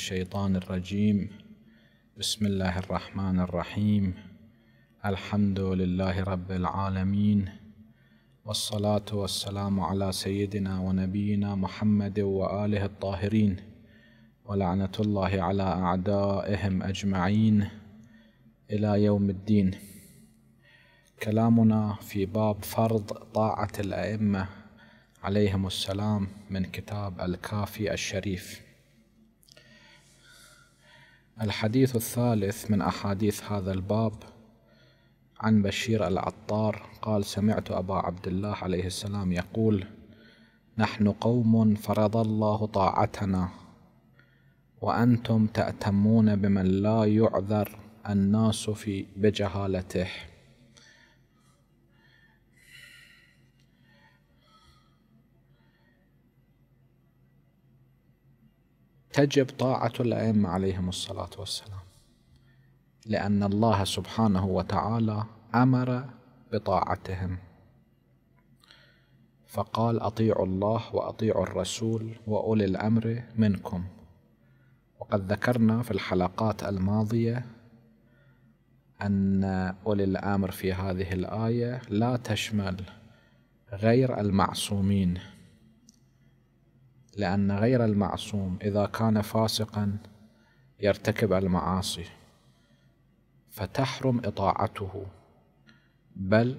الشيطان الرجيم بسم الله الرحمن الرحيم الحمد لله رب العالمين والصلاة والسلام على سيدنا ونبينا محمد وآله الطاهرين ولعنة الله على أعدائهم أجمعين إلى يوم الدين كلامنا في باب فرض طاعة الأئمة عليهم السلام من كتاب الكافي الشريف الحديث الثالث من أحاديث هذا الباب عن بشير العطار قال سمعت أبا عبد الله عليه السلام يقول نحن قوم فرض الله طاعتنا وأنتم تأتمون بمن لا يعذر الناس في بجهالته تجب طاعة الأئمة عليهم الصلاة والسلام لأن الله سبحانه وتعالى أمر بطاعتهم فقال أطيعوا الله وأطيعوا الرسول وأولي الأمر منكم وقد ذكرنا في الحلقات الماضية أن أولي الأمر في هذه الآية لا تشمل غير المعصومين لأن غير المعصوم إذا كان فاسقا يرتكب المعاصي فتحرم إطاعته بل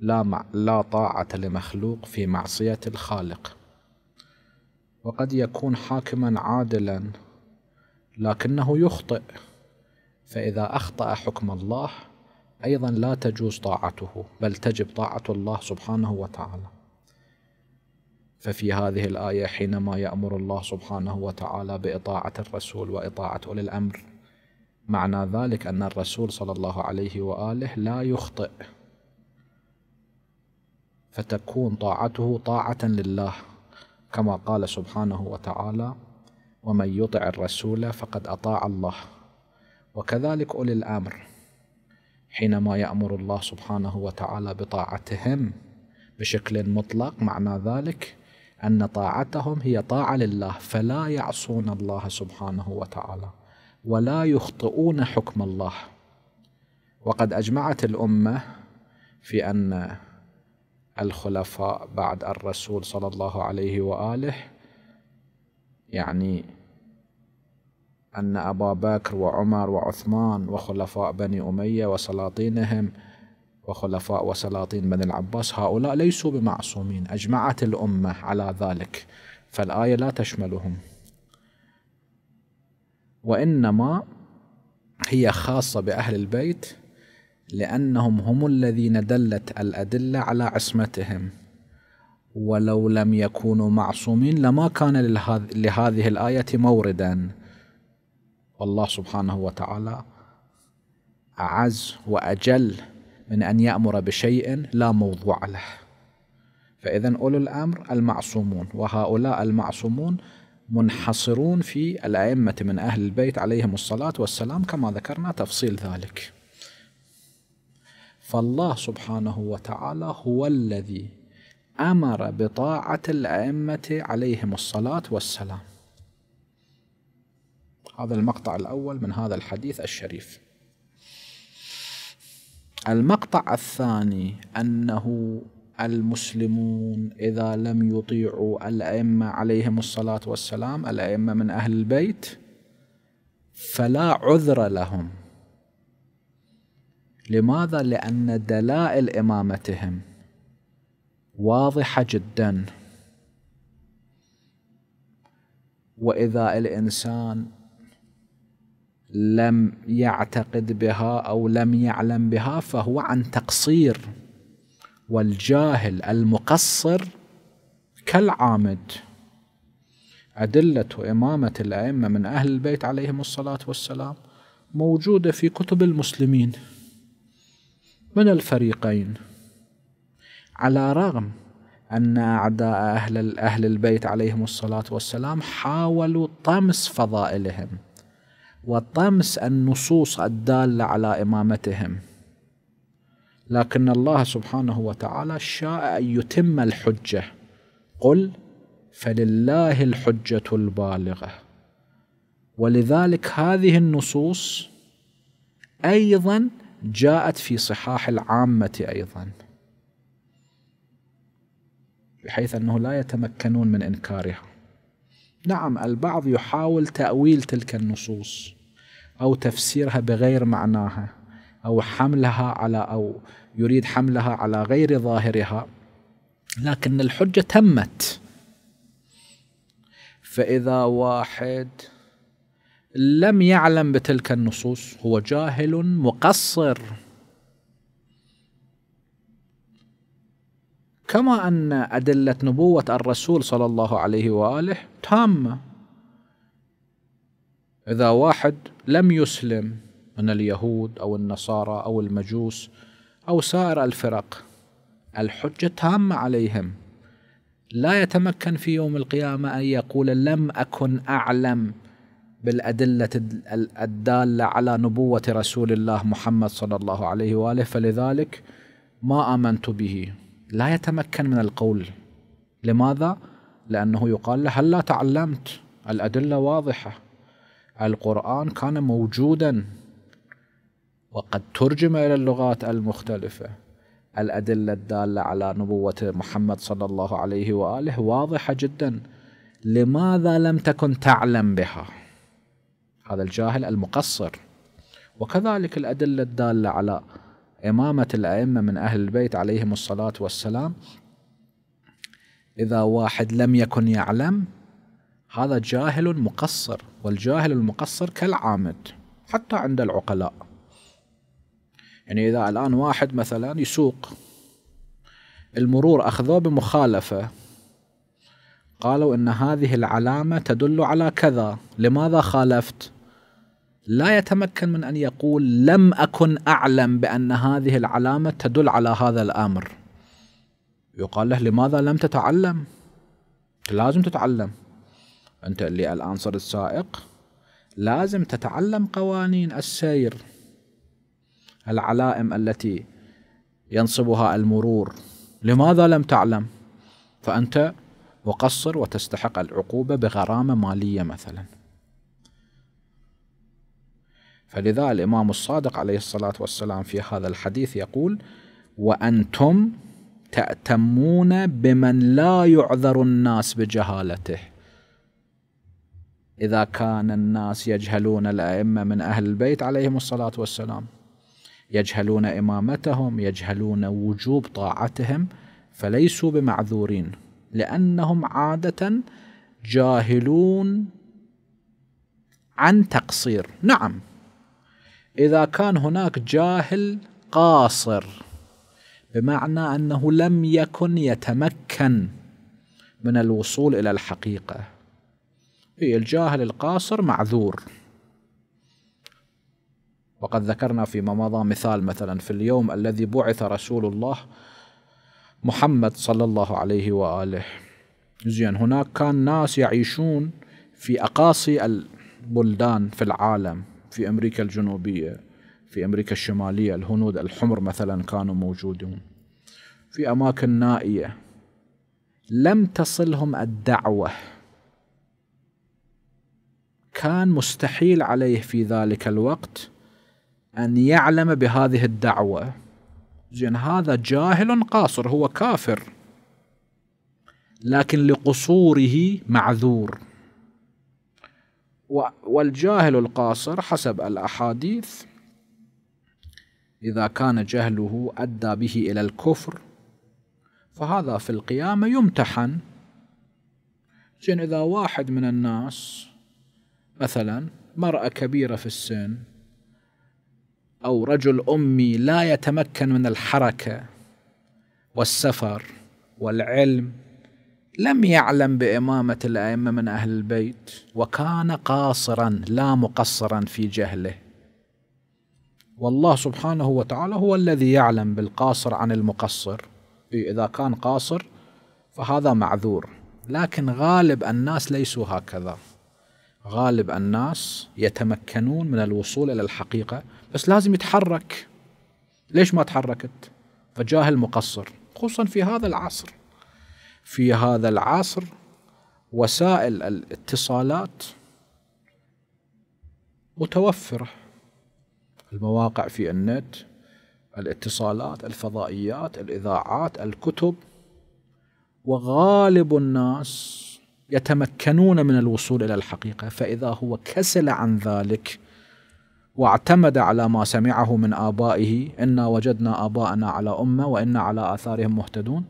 لا, مع لا طاعة لمخلوق في معصية الخالق وقد يكون حاكما عادلا لكنه يخطئ فإذا أخطأ حكم الله أيضا لا تجوز طاعته بل تجب طاعة الله سبحانه وتعالى ففي هذه الآية حينما يأمر الله سبحانه وتعالى بإطاعة الرسول وإطاعة أولي الأمر معنى ذلك أن الرسول صلى الله عليه وآله لا يخطئ فتكون طاعته طاعة لله كما قال سبحانه وتعالى ومن يطع الرسول فقد أطاع الله وكذلك أولي الأمر حينما يأمر الله سبحانه وتعالى بطاعتهم بشكل مطلق معنى ذلك أن طاعتهم هي طاعة لله فلا يعصون الله سبحانه وتعالى ولا يخطئون حكم الله وقد أجمعت الأمة في أن الخلفاء بعد الرسول صلى الله عليه وآله يعني أن أبا بكر وعمر وعثمان وخلفاء بني أمية وسلاطينهم وخلفاء وسلاطين بني العباس هؤلاء ليسوا بمعصومين أجمعت الأمة على ذلك فالآية لا تشملهم وإنما هي خاصة بأهل البيت لأنهم هم الذين دلت الأدلة على عصمتهم ولو لم يكونوا معصومين لما كان لهذه الآية موردا والله سبحانه وتعالى أعز وأجل من أن يأمر بشيء لا موضوع له فإذا أولو الأمر المعصومون وهؤلاء المعصومون منحصرون في الأئمة من أهل البيت عليهم الصلاة والسلام كما ذكرنا تفصيل ذلك فالله سبحانه وتعالى هو الذي أمر بطاعة الأئمة عليهم الصلاة والسلام هذا المقطع الأول من هذا الحديث الشريف المقطع الثاني أنه المسلمون إذا لم يطيعوا الأئمة عليهم الصلاة والسلام الأئمة من أهل البيت فلا عذر لهم لماذا؟ لأن دلائل إمامتهم واضحة جدا وإذا الإنسان لم يعتقد بها او لم يعلم بها فهو عن تقصير والجاهل المقصر كالعامد أدلة إمامة الأئمة من أهل البيت عليهم الصلاة والسلام موجودة في كتب المسلمين من الفريقين على رغم أن أعداء أهل أهل البيت عليهم الصلاة والسلام حاولوا طمس فضائلهم وطمس النصوص الدالة على إمامتهم لكن الله سبحانه وتعالى شاء أن يتم الحجة قل فلله الحجة البالغة ولذلك هذه النصوص أيضا جاءت في صحاح العامة أيضا بحيث أنه لا يتمكنون من إنكارها نعم البعض يحاول تأويل تلك النصوص أو تفسيرها بغير معناها أو حملها على أو يريد حملها على غير ظاهرها لكن الحجة تمت فإذا واحد لم يعلم بتلك النصوص هو جاهل مقصر كما أن أدلة نبوة الرسول صلى الله عليه وآله تامة إذا واحد لم يسلم من اليهود أو النصارى أو المجوس أو سائر الفرق الحجة تامة عليهم لا يتمكن في يوم القيامة أن يقول لم أكن أعلم بالأدلة الدالة على نبوة رسول الله محمد صلى الله عليه وآله فلذلك ما آمنت به لا يتمكن من القول لماذا؟ لأنه يقال له هل لا تعلمت الأدلة واضحة القرآن كان موجودا وقد ترجم إلى اللغات المختلفة الأدلة الدالة على نبوة محمد صلى الله عليه وآله واضحة جدا لماذا لم تكن تعلم بها هذا الجاهل المقصر وكذلك الأدلة الدالة على إمامة الأئمة من أهل البيت عليهم الصلاة والسلام إذا واحد لم يكن يعلم هذا جاهل مقصر والجاهل المقصر كالعامد حتى عند العقلاء يعني إذا الآن واحد مثلا يسوق المرور أخذوه بمخالفة قالوا إن هذه العلامة تدل على كذا لماذا خالفت لا يتمكن من ان يقول لم اكن اعلم بان هذه العلامه تدل على هذا الامر. يقال له لماذا لم تتعلم؟ لازم تتعلم. انت اللي الان صرت سائق لازم تتعلم قوانين السير. العلائم التي ينصبها المرور لماذا لم تعلم؟ فأنت مقصر وتستحق العقوبة بغرامة مالية مثلاً فلذا الإمام الصادق عليه الصلاة والسلام في هذا الحديث يقول وأنتم تأتمون بمن لا يعذر الناس بجهالته إذا كان الناس يجهلون الأئمة من أهل البيت عليهم الصلاة والسلام يجهلون إمامتهم يجهلون وجوب طاعتهم فليسوا بمعذورين لأنهم عادة جاهلون عن تقصير نعم إذا كان هناك جاهل قاصر بمعنى أنه لم يكن يتمكن من الوصول إلى الحقيقة في الجاهل القاصر معذور وقد ذكرنا فيما مضى مثال مثلا في اليوم الذي بعث رسول الله محمد صلى الله عليه وآله زين هناك كان ناس يعيشون في أقاصي البلدان في العالم في أمريكا الجنوبية في أمريكا الشمالية الهنود الحمر مثلا كانوا موجودون في أماكن نائية لم تصلهم الدعوة كان مستحيل عليه في ذلك الوقت أن يعلم بهذه الدعوة زين هذا جاهل قاصر هو كافر لكن لقصوره معذور والجاهل القاصر حسب الأحاديث إذا كان جهله أدى به إلى الكفر فهذا في القيامة يمتحن زين إذا واحد من الناس مثلا مرأة كبيرة في السن أو رجل أمي لا يتمكن من الحركة والسفر والعلم لم يعلم بإمامة الأئمة من أهل البيت وكان قاصرا لا مقصرا في جهله والله سبحانه وتعالى هو الذي يعلم بالقاصر عن المقصر إيه، إذا كان قاصر فهذا معذور لكن غالب الناس ليسوا هكذا غالب الناس يتمكنون من الوصول إلى الحقيقة بس لازم يتحرك ليش ما تحركت فجاهل مقصر خصوصا في هذا العصر في هذا العصر وسائل الاتصالات متوفره المواقع في النت الاتصالات الفضائيات الاذاعات الكتب وغالب الناس يتمكنون من الوصول الى الحقيقه فاذا هو كسل عن ذلك واعتمد على ما سمعه من ابائه انا وجدنا اباءنا على امه وانا على اثارهم مهتدون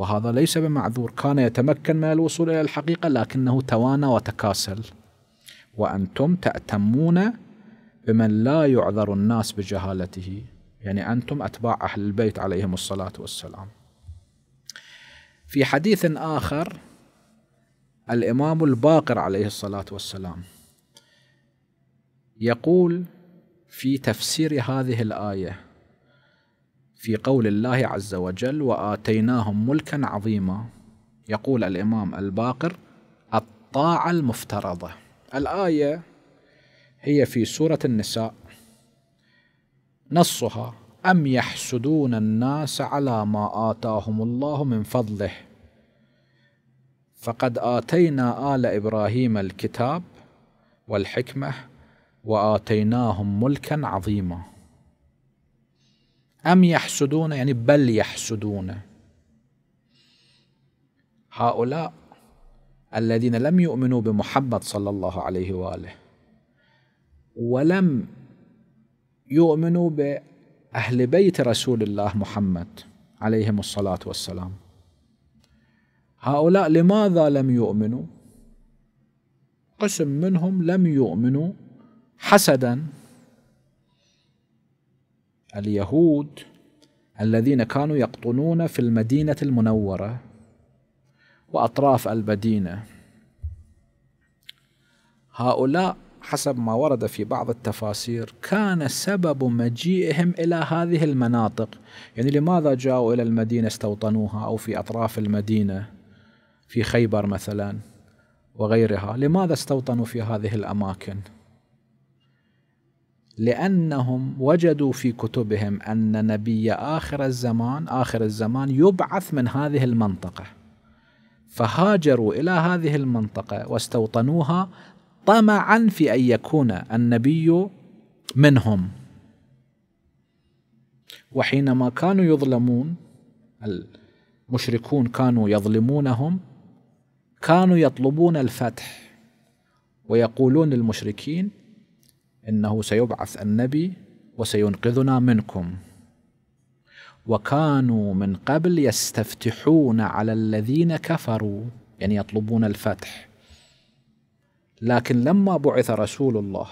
فهذا ليس بمعذور كان يتمكن من الوصول إلى الحقيقة لكنه توانى وتكاسل وأنتم تأتمون بمن لا يعذر الناس بجهالته يعني أنتم أتباع أهل البيت عليهم الصلاة والسلام في حديث آخر الإمام الباقر عليه الصلاة والسلام يقول في تفسير هذه الآية في قول الله عز وجل واتيناهم ملكا عظيما يقول الامام الباقر الطاعه المفترضه الايه هي في سوره النساء نصها ام يحسدون الناس على ما اتاهم الله من فضله فقد اتينا ال ابراهيم الكتاب والحكمه واتيناهم ملكا عظيما أم يحسدون يعني بل يحسدون هؤلاء الذين لم يؤمنوا بمحمد صلى الله عليه وآله ولم يؤمنوا بأهل بيت رسول الله محمد عليهم الصلاة والسلام هؤلاء لماذا لم يؤمنوا قسم منهم لم يؤمنوا حسدا اليهود الذين كانوا يقطنون في المدينة المنورة وأطراف المدينة هؤلاء حسب ما ورد في بعض التفاسير كان سبب مجيئهم إلى هذه المناطق يعني لماذا جاءوا إلى المدينة استوطنوها أو في أطراف المدينة في خيبر مثلا وغيرها لماذا استوطنوا في هذه الأماكن؟ لانهم وجدوا في كتبهم ان نبي اخر الزمان اخر الزمان يبعث من هذه المنطقه فهاجروا الى هذه المنطقه واستوطنوها طمعا في ان يكون النبي منهم وحينما كانوا يظلمون المشركون كانوا يظلمونهم كانوا يطلبون الفتح ويقولون للمشركين انه سيبعث النبي وسينقذنا منكم وكانوا من قبل يستفتحون على الذين كفروا يعني يطلبون الفتح لكن لما بعث رسول الله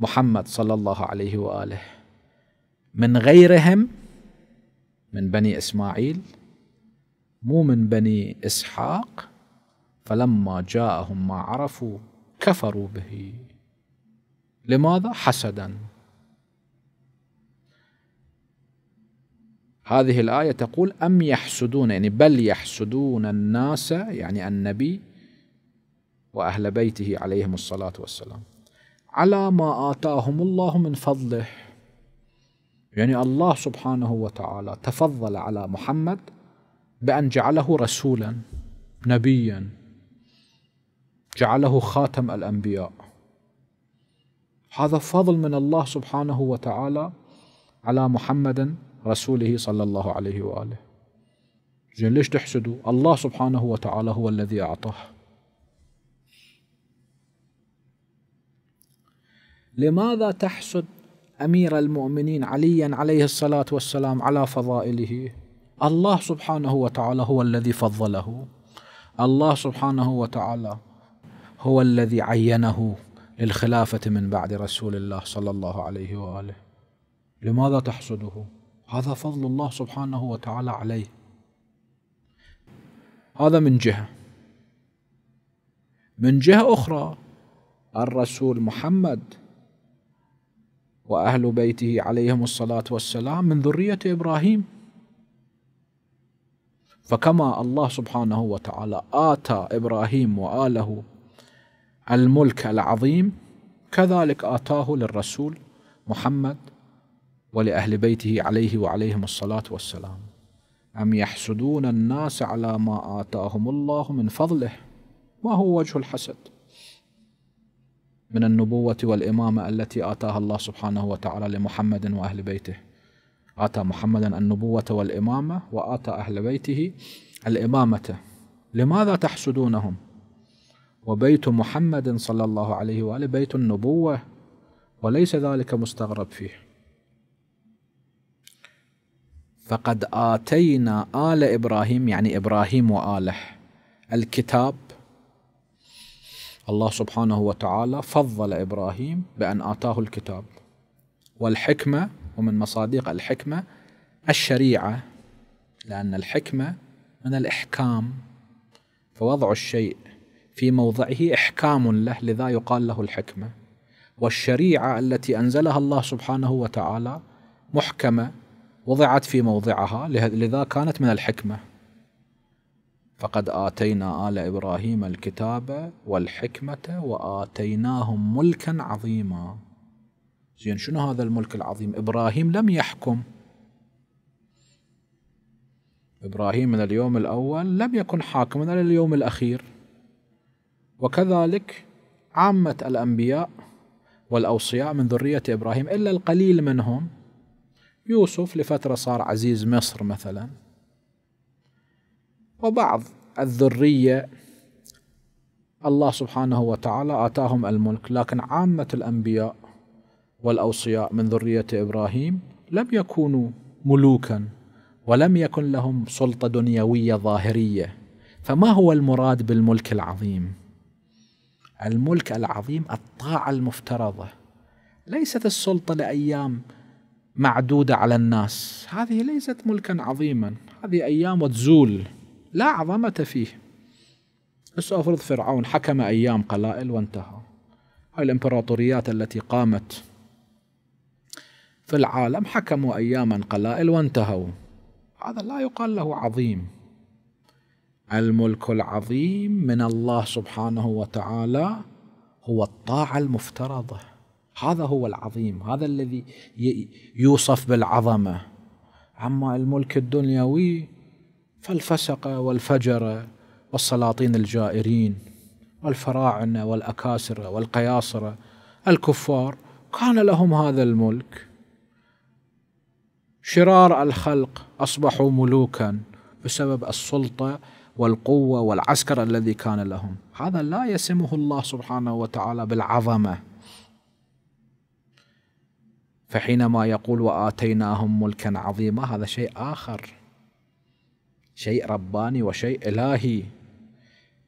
محمد صلى الله عليه واله من غيرهم من بني اسماعيل مو من بني اسحاق فلما جاءهم ما عرفوا كفروا به لماذا؟ حسدا هذه الآية تقول أم يحسدون يعني بل يحسدون الناس يعني النبي وأهل بيته عليهم الصلاة والسلام على ما آتاهم الله من فضله يعني الله سبحانه وتعالى تفضل على محمد بأن جعله رسولا نبيا جعله خاتم الأنبياء هذا فضل من الله سبحانه وتعالى على محمد رسوله صلى الله عليه وآله زين ليش تحسدوا الله سبحانه وتعالى هو الذي أعطاه لماذا تحسد أمير المؤمنين عليا عليه الصلاة والسلام على فضائله الله سبحانه وتعالى هو الذي فضله الله سبحانه وتعالى هو الذي عينه الخلافة من بعد رسول الله صلى الله عليه وآله لماذا تحصده هذا فضل الله سبحانه وتعالى عليه هذا من جهة من جهة أخرى الرسول محمد وأهل بيته عليهم الصلاة والسلام من ذرية إبراهيم فكما الله سبحانه وتعالى آتى إبراهيم وآله الملك العظيم كذلك آتاه للرسول محمد ولأهل بيته عليه وعليهم الصلاة والسلام أم يحسدون الناس على ما آتاهم الله من فضله ما هو وجه الحسد من النبوة والإمامة التي آتاها الله سبحانه وتعالى لمحمد وأهل بيته آتى محمدا النبوة والإمامة وآتى أهل بيته الإمامة لماذا تحسدونهم وبيت محمد صلى الله عليه واله بيت النبوه وليس ذلك مستغرب فيه فقد اتينا ال ابراهيم يعني ابراهيم واله الكتاب الله سبحانه وتعالى فضل ابراهيم بان اتاه الكتاب والحكمه ومن مصادق الحكمه الشريعه لان الحكمه من الاحكام فوضع الشيء في موضعه احكام له لذا يقال له الحكمه والشريعه التي انزلها الله سبحانه وتعالى محكمه وضعت في موضعها لذا كانت من الحكمه فقد اتينا ال ابراهيم الكتاب والحكمه واتيناهم ملكا عظيما زين شنو هذا الملك العظيم ابراهيم لم يحكم ابراهيم من اليوم الاول لم يكن حاكما الى اليوم الاخير وكذلك عامة الأنبياء والأوصياء من ذرية إبراهيم إلا القليل منهم يوسف لفترة صار عزيز مصر مثلا وبعض الذرية الله سبحانه وتعالى آتاهم الملك لكن عامة الأنبياء والأوصياء من ذرية إبراهيم لم يكونوا ملوكا ولم يكن لهم سلطة دنيوية ظاهرية فما هو المراد بالملك العظيم؟ الملك العظيم الطاعة المفترضة ليست السلطة لأيام معدودة على الناس هذه ليست ملكا عظيما هذه أيام وتزول لا عظمة فيه بس أفرض فرعون حكم أيام قلائل وانتهى هاي الإمبراطوريات التي قامت في العالم حكموا أياما قلائل وانتهوا هذا لا يقال له عظيم الملك العظيم من الله سبحانه وتعالى هو الطاعه المفترضه هذا هو العظيم هذا الذي يوصف بالعظمه اما الملك الدنيوي فالفسقه والفجره والسلاطين الجائرين والفراعنه والاكاسره والقياصره الكفار كان لهم هذا الملك شرار الخلق اصبحوا ملوكا بسبب السلطه والقوة والعسكر الذي كان لهم هذا لا يسمه الله سبحانه وتعالى بالعظمة فحينما يقول وآتيناهم ملكا عظيما هذا شيء آخر شيء رباني وشيء إلهي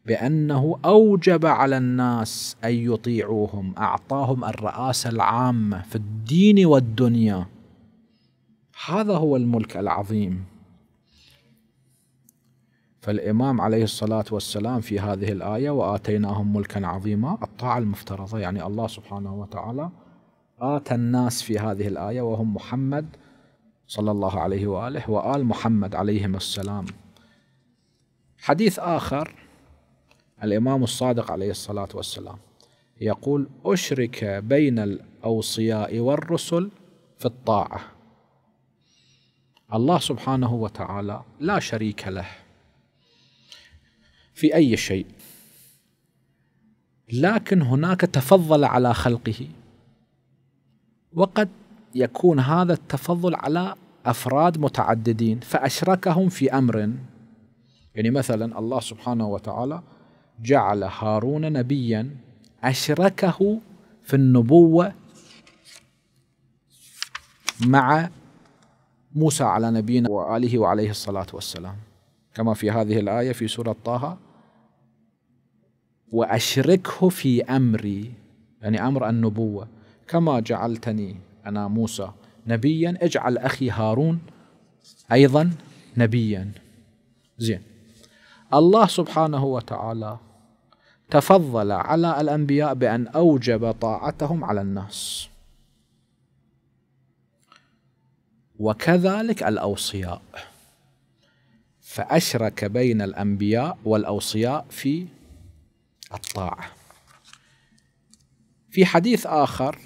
بأنه أوجب على الناس أن يطيعوهم أعطاهم الرئاسة العامة في الدين والدنيا هذا هو الملك العظيم فالإمام عليه الصلاة والسلام في هذه الآية وآتيناهم ملكا عظيما الطاعة المفترضة يعني الله سبحانه وتعالى آتى الناس في هذه الآية وهم محمد صلى الله عليه وآله وآل محمد عليهم السلام حديث آخر الإمام الصادق عليه الصلاة والسلام يقول أشرك بين الأوصياء والرسل في الطاعة الله سبحانه وتعالى لا شريك له في أي شيء لكن هناك تفضل على خلقه وقد يكون هذا التفضل على أفراد متعددين فأشركهم في أمر يعني مثلا الله سبحانه وتعالى جعل هارون نبيا أشركه في النبوة مع موسى على نبينا وآله وعليه الصلاة والسلام كما في هذه الآية في سورة طه وأشركه في أمري يعني أمر النبوة كما جعلتني أنا موسى نبيا اجعل أخي هارون أيضا نبيا زين الله سبحانه وتعالى تفضل على الأنبياء بأن أوجب طاعتهم على الناس وكذلك الأوصياء فأشرك بين الأنبياء والأوصياء في الطاعة في حديث آخر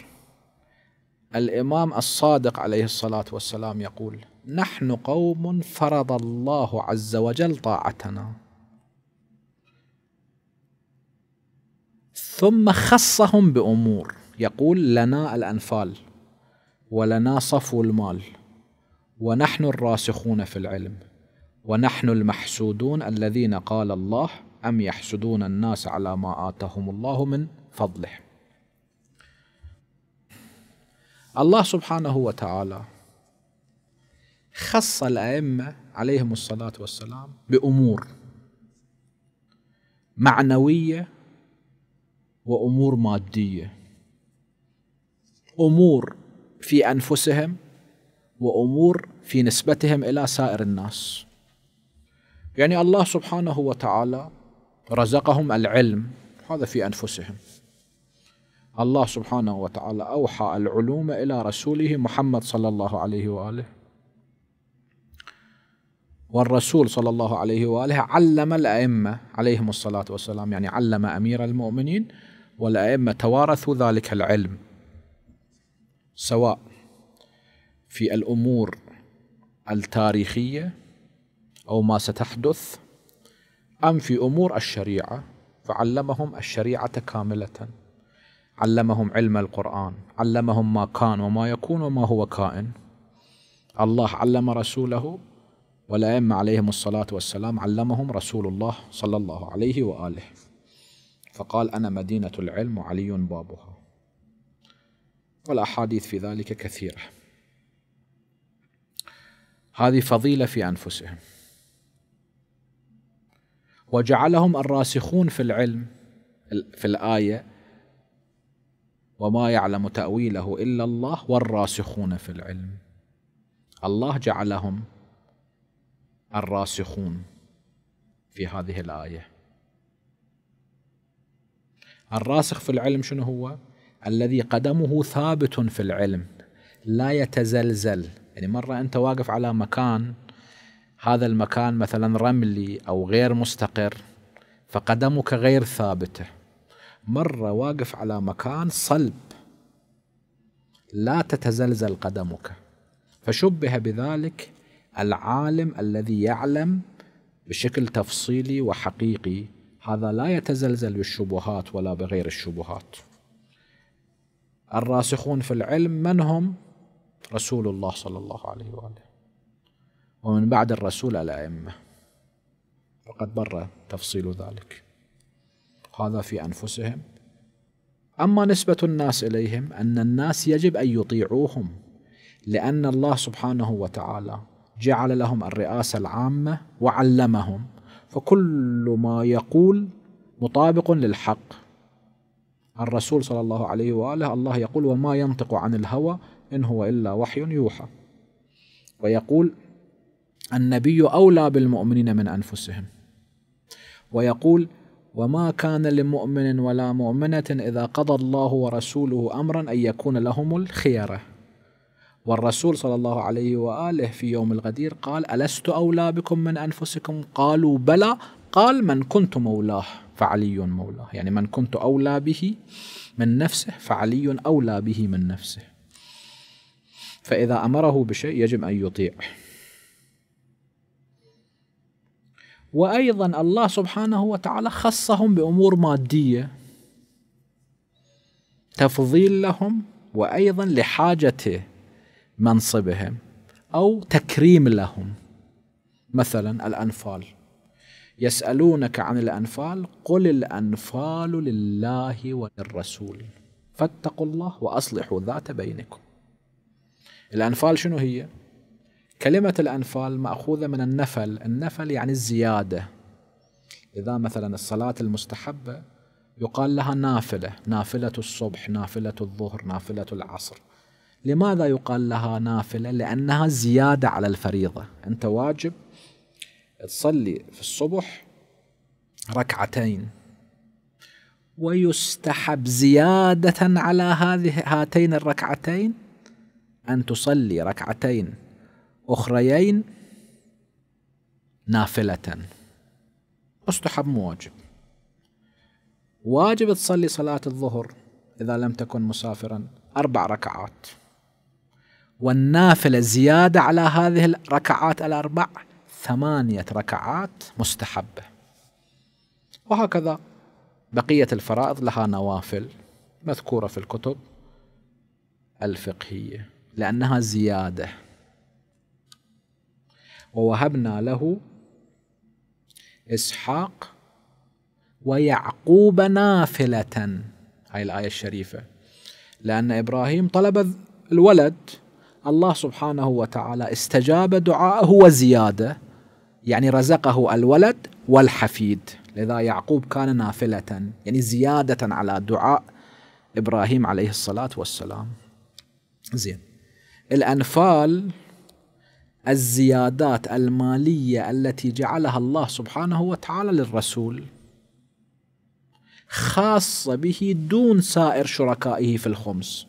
الإمام الصادق عليه الصلاة والسلام يقول نحن قوم فرض الله عز وجل طاعتنا ثم خصهم بأمور يقول لنا الأنفال ولنا صفو المال ونحن الراسخون في العلم ونحن المحسودون الذين قال الله أم يحسدون الناس على ما آتاهم الله من فضله الله سبحانه وتعالى خص الأئمة عليهم الصلاة والسلام بأمور معنوية وأمور مادية أمور في أنفسهم وأمور في نسبتهم إلى سائر الناس يعني الله سبحانه وتعالى رزقهم العلم هذا في انفسهم الله سبحانه وتعالى اوحى العلوم الى رسوله محمد صلى الله عليه واله والرسول صلى الله عليه واله علم الائمه عليهم الصلاه والسلام يعني علم امير المؤمنين والائمه توارثوا ذلك العلم سواء في الامور التاريخيه أو ما ستحدث أم في أمور الشريعة فعلمهم الشريعة كاملة علمهم علم القرآن علمهم ما كان وما يكون وما هو كائن الله علم رسوله والأئمة عليهم الصلاة والسلام علمهم رسول الله صلى الله عليه وآله فقال أنا مدينة العلم وعلي بابها والأحاديث في ذلك كثيرة هذه فضيلة في أنفسهم وجعلهم الراسخون في العلم في الآية وما يعلم تأويله إلا الله والراسخون في العلم الله جعلهم الراسخون في هذه الآية الراسخ في العلم شنو هو؟ الذي قدمه ثابت في العلم لا يتزلزل يعني مرة أنت واقف على مكان هذا المكان مثلا رملي او غير مستقر فقدمك غير ثابته مره واقف على مكان صلب لا تتزلزل قدمك فشبه بذلك العالم الذي يعلم بشكل تفصيلي وحقيقي هذا لا يتزلزل بالشبهات ولا بغير الشبهات الراسخون في العلم من هم رسول الله صلى الله عليه واله ومن بعد الرسول الأئمة وقد بر تفصيل ذلك هذا في أنفسهم أما نسبة الناس إليهم أن الناس يجب أن يطيعوهم لأن الله سبحانه وتعالى جعل لهم الرئاسة العامة وعلمهم فكل ما يقول مطابق للحق الرسول صلى الله عليه واله الله يقول وما ينطق عن الهوى ان هو الا وحي يوحى ويقول النبي اولى بالمؤمنين من انفسهم ويقول وما كان لمؤمن ولا مؤمنه اذا قضى الله ورسوله امرا ان يكون لهم الخيره والرسول صلى الله عليه واله في يوم الغدير قال الست اولى بكم من انفسكم قالوا بلى قال من كنت مولاه فعلي مولاه يعني من كنت اولى به من نفسه فعلي اولى به من نفسه فاذا امره بشيء يجب ان يطيعه وايضا الله سبحانه وتعالى خصهم بامور ماديه تفضيل لهم وايضا لحاجه منصبهم او تكريم لهم مثلا الانفال يسالونك عن الانفال قل الانفال لله وللرسول فاتقوا الله واصلحوا ذات بينكم الانفال شنو هي؟ كلمة الأنفال مأخوذة من النفل النفل يعني الزيادة إذا مثلا الصلاة المستحبة يقال لها نافلة نافلة الصبح نافلة الظهر نافلة العصر لماذا يقال لها نافلة لأنها زيادة على الفريضة أنت واجب تصلي في الصبح ركعتين ويستحب زيادة على هذه هاتين الركعتين أن تصلي ركعتين أخريين نافلة استحب مو واجب واجب تصلي صلاة الظهر إذا لم تكن مسافرا أربع ركعات والنافلة زيادة على هذه الركعات الأربع ثمانية ركعات مستحبة وهكذا بقية الفرائض لها نوافل مذكورة في الكتب الفقهية لأنها زيادة ووهبنا له إسحاق ويعقوب نافلة هاي الآية الشريفة لأن إبراهيم طلب الولد الله سبحانه وتعالى استجاب دعاءه وزيادة يعني رزقه الولد والحفيد لذا يعقوب كان نافلة يعني زيادة على دعاء إبراهيم عليه الصلاة والسلام زين الأنفال الزيادات الماليه التي جعلها الله سبحانه وتعالى للرسول خاصه به دون سائر شركائه في الخمس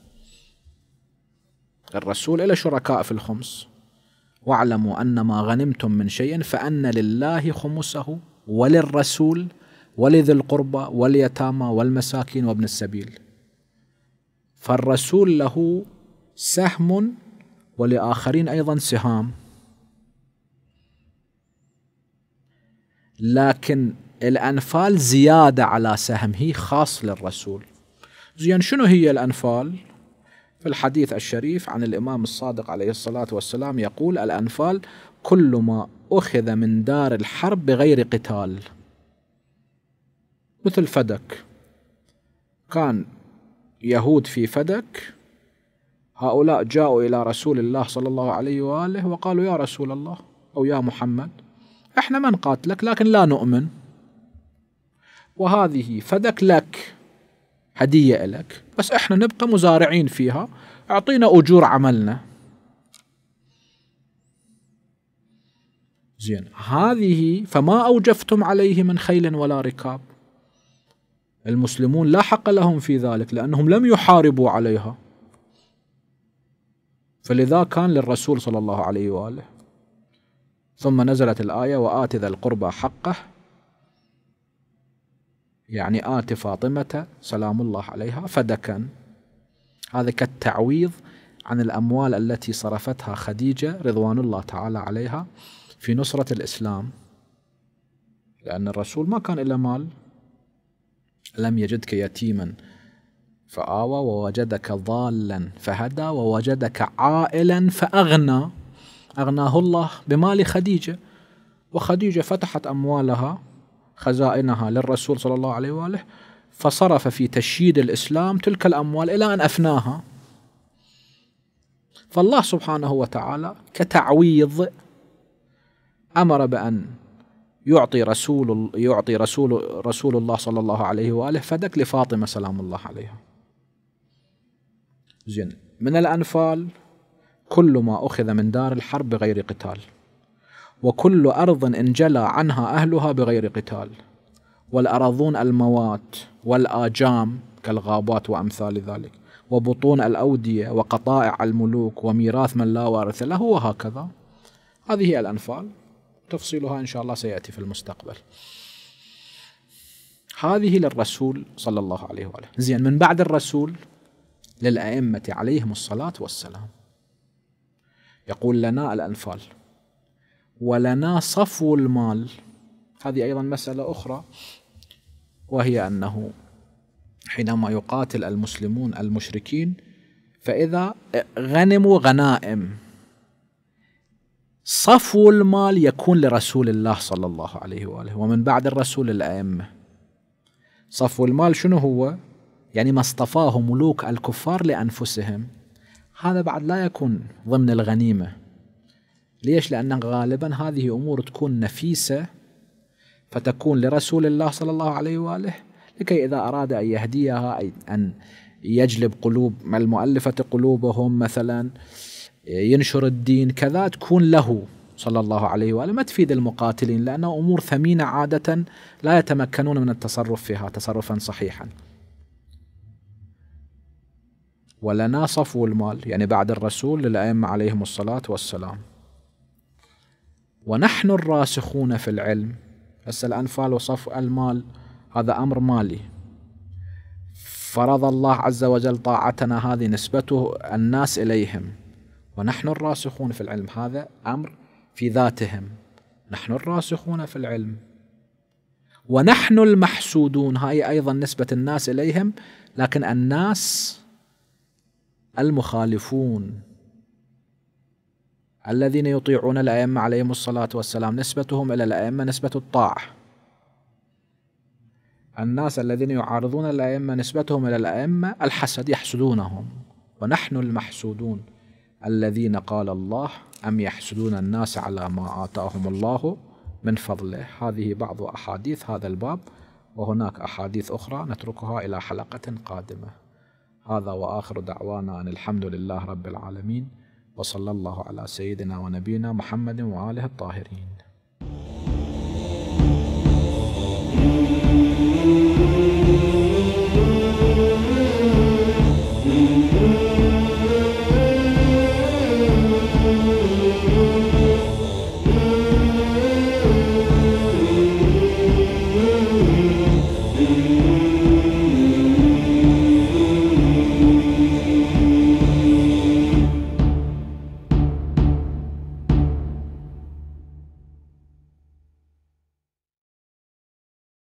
الرسول له شركاء في الخمس واعلموا ان ما غنمتم من شيء فان لله خمسه وللرسول ولذي القربى واليتامى والمساكين وابن السبيل فالرسول له سهم ولاخرين ايضا سهام لكن الأنفال زيادة على سهم هي خاص للرسول زين شنو هي الأنفال؟ في الحديث الشريف عن الإمام الصادق عليه الصلاة والسلام يقول الأنفال كل ما أخذ من دار الحرب بغير قتال مثل فدك كان يهود في فدك هؤلاء جاءوا إلى رسول الله صلى الله عليه وآله وقالوا يا رسول الله أو يا محمد احنا ما نقاتلك لكن لا نؤمن وهذه فدك لك هدية لك بس احنا نبقى مزارعين فيها اعطينا اجور عملنا زين هذه فما اوجفتم عليه من خيل ولا ركاب المسلمون لا حق لهم في ذلك لانهم لم يحاربوا عليها فلذا كان للرسول صلى الله عليه واله ثم نزلت الآية وآت ذا القربى حقه يعني آت فاطمة سلام الله عليها فدكا هذا كالتعويض عن الأموال التي صرفتها خديجة رضوان الله تعالى عليها في نصرة الإسلام لأن الرسول ما كان إلا مال لم يجدك يتيما فآوى ووجدك ضالا فهدى ووجدك عائلا فأغنى أغناه الله بمال خديجة وخديجة فتحت أموالها خزائنها للرسول صلى الله عليه وآله فصرف في تشييد الإسلام تلك الأموال إلى أن أفناها فالله سبحانه وتعالى كتعويض أمر بأن يعطي رسول يعطي رسول رسول الله صلى الله عليه واله فدك لفاطمه سلام الله عليها. زين من الانفال كل ما أخذ من دار الحرب بغير قتال وكل أرض انجلى عنها أهلها بغير قتال والأراضون الموات والآجام كالغابات وأمثال ذلك وبطون الأودية وقطائع الملوك وميراث من لا وارث له وهكذا هذه الأنفال تفصيلها إن شاء الله سيأتي في المستقبل هذه للرسول صلى الله عليه وآله زين من بعد الرسول للأئمة عليهم الصلاة والسلام يقول لنا الأنفال ولنا صفو المال هذه أيضا مسألة أخرى وهي أنه حينما يقاتل المسلمون المشركين فإذا غنموا غنائم صفو المال يكون لرسول الله صلى الله عليه وآله ومن بعد الرسول الأئمة صفو المال شنو هو؟ يعني ما اصطفاه ملوك الكفار لأنفسهم هذا بعد لا يكون ضمن الغنيمة ليش؟ لأن غالبا هذه أمور تكون نفيسة فتكون لرسول الله صلى الله عليه وآله لكي إذا أراد أن يهديها أن يجلب قلوب المؤلفة قلوبهم مثلا ينشر الدين كذا تكون له صلى الله عليه وآله ما تفيد المقاتلين لأنها أمور ثمينة عادة لا يتمكنون من التصرف فيها تصرفا صحيحا ولنا صفو المال يعني بعد الرسول للأئمة عليهم الصلاة والسلام ونحن الراسخون في العلم هسه الأنفال وصفو المال هذا أمر مالي فرض الله عز وجل طاعتنا هذه نسبته الناس إليهم ونحن الراسخون في العلم هذا أمر في ذاتهم نحن الراسخون في العلم ونحن المحسودون هاي أيضا نسبة الناس إليهم لكن الناس المخالفون الذين يطيعون الأئمة عليهم الصلاة والسلام نسبتهم إلى الأئمة نسبة الطاعة الناس الذين يعارضون الأئمة نسبتهم إلى الأئمة الحسد يحسدونهم ونحن المحسودون الذين قال الله أم يحسدون الناس على ما آتاهم الله من فضله هذه بعض أحاديث هذا الباب وهناك أحاديث أخرى نتركها إلى حلقة قادمة هذا وآخر دعوانا أن الحمد لله رب العالمين وصلى الله على سيدنا ونبينا محمد وآله الطاهرين